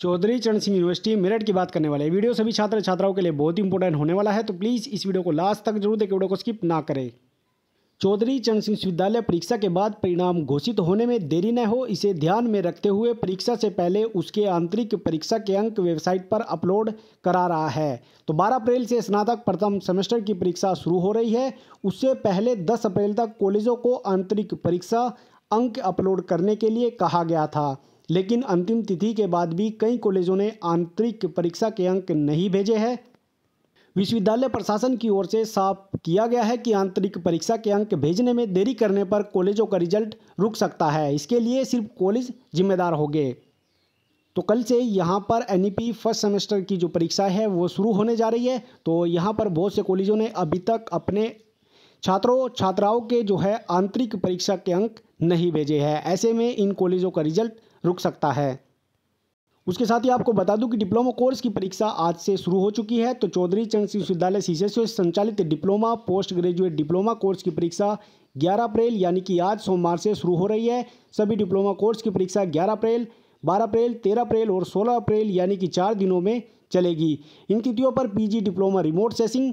चौधरी चरण सिंह यूनिवर्सिटी मेरठ की बात करने वाले हैं वीडियो सभी छात्र छात्राओं के लिए बहुत ही इंपॉर्टेंट होने वाला है तो प्लीज़ इस वीडियो को लास्ट तक जरूर देखें वीडियो को स्किप ना करें चौधरी चरण सिंह विश्वविद्यालय परीक्षा के बाद परिणाम घोषित होने में देरी न हो इसे ध्यान में रखते हुए परीक्षा से पहले उसके आंतरिक परीक्षा के अंक वेबसाइट पर अपलोड करा रहा है तो 12 अप्रैल से स्नातक प्रथम सेमेस्टर की परीक्षा शुरू हो रही है उससे पहले 10 अप्रैल तक कॉलेजों को आंतरिक परीक्षा अंक अपलोड करने के लिए कहा गया था लेकिन अंतिम तिथि के बाद भी कई कॉलेजों ने आंतरिक परीक्षा के अंक नहीं भेजे हैं विश्वविद्यालय प्रशासन की ओर से साफ किया गया है कि आंतरिक परीक्षा के अंक भेजने में देरी करने पर कॉलेजों का रिजल्ट रुक सकता है इसके लिए सिर्फ कॉलेज जिम्मेदार होंगे तो कल से यहाँ पर एन फर्स्ट सेमेस्टर की जो परीक्षा है वो शुरू होने जा रही है तो यहाँ पर बहुत से कॉलेजों ने अभी तक अपने छात्रों छात्राओं के जो है आंतरिक परीक्षा के अंक नहीं भेजे हैं ऐसे में इन कॉलेजों का रिजल्ट रुक सकता है उसके साथ ही आपको बता दूं कि डिप्लोमा कोर्स की परीक्षा आज से शुरू हो चुकी है तो चौधरी चरण सिंह विश्वविद्यालय सीसे से संचालित diploma post graduate diploma course की परीक्षा 11 अप्रैल यानी कि आज सोमवार से शुरू हो रही है सभी डिप्लोमा कोर्स की परीक्षा 11 अप्रैल 12 अप्रैल 13 अप्रैल और 16 अप्रैल यानी कि चार दिनों में चलेगी इन तिथियों पर PG diploma remote sensing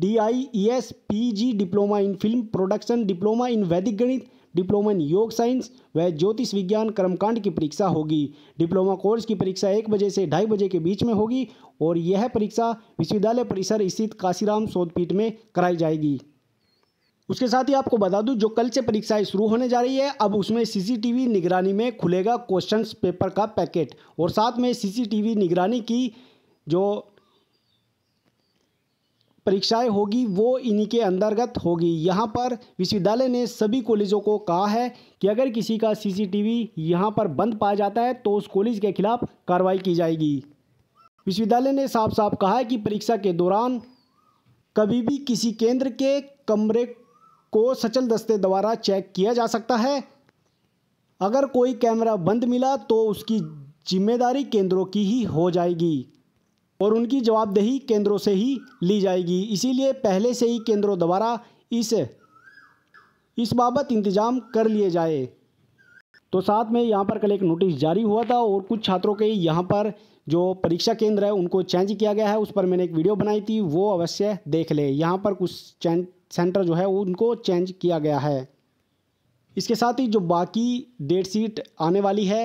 D I E S P G diploma in film production diploma in वैदिक गणित डिप्लोमा इन योग साइंस व ज्योतिष विज्ञान कर्मकांड की परीक्षा होगी डिप्लोमा कोर्स की परीक्षा एक बजे से ढाई बजे के बीच में होगी और यह परीक्षा विश्वविद्यालय परिसर स्थित काशीराम शोधपीठ में कराई जाएगी उसके साथ ही आपको बता दूं जो कल से परीक्षाएं शुरू होने जा रही है अब उसमें सीसीटीवी निगरानी में खुलेगा क्वेश्चन पेपर का पैकेट और साथ में सीसीटीवी निगरानी की जो परीक्षाएं होगी वो इन्हीं के अंतर्गत होगी यहाँ पर विश्वविद्यालय ने सभी कॉलेजों को कहा है कि अगर किसी का सीसीटीवी यहाँ पर बंद पाया जाता है तो उस कॉलेज के खिलाफ कार्रवाई की जाएगी विश्वविद्यालय ने साफ साफ कहा है कि परीक्षा के दौरान कभी भी किसी केंद्र के कमरे को सचल दस्ते द्वारा चेक किया जा सकता है अगर कोई कैमरा बंद मिला तो उसकी जिम्मेदारी केंद्रों की ही हो जाएगी और उनकी जवाबदेही केंद्रों से ही ली जाएगी इसीलिए पहले से ही केंद्रों द्वारा इस इस बाबत इंतजाम कर लिए जाए तो साथ में यहाँ पर कल एक नोटिस जारी हुआ था और कुछ छात्रों के यहाँ पर जो परीक्षा केंद्र है उनको चेंज किया गया है उस पर मैंने एक वीडियो बनाई थी वो अवश्य देख ले यहाँ पर कुछ चेंज सेंटर जो है उनको चेंज किया गया है इसके साथ ही जो बाकी डेट शीट आने वाली है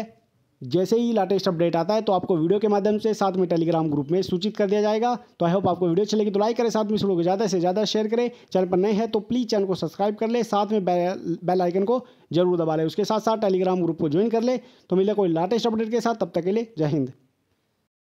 जैसे ही लेटेस्ट अपडेट आता है तो आपको वीडियो के माध्यम से साथ में टेलीग्राम ग्रुप में सूचित कर दिया जाएगा तो आई होप आपको वीडियो अच्छी लगी तो लाइक करें साथ में शुरू को ज़्यादा से ज़्यादा शेयर करें चैनल पर नए हैं तो प्लीज़ चैनल को सब्सक्राइब कर ले साथ में बेल बेल आइकन को जरूर दबा लें उसके साथ साथ टेलीग्राम ग्रुप को ज्वाइन कर ले तो मिले कोई लेटेस्ट अपडेट के साथ तब तक के लिए जय हिंद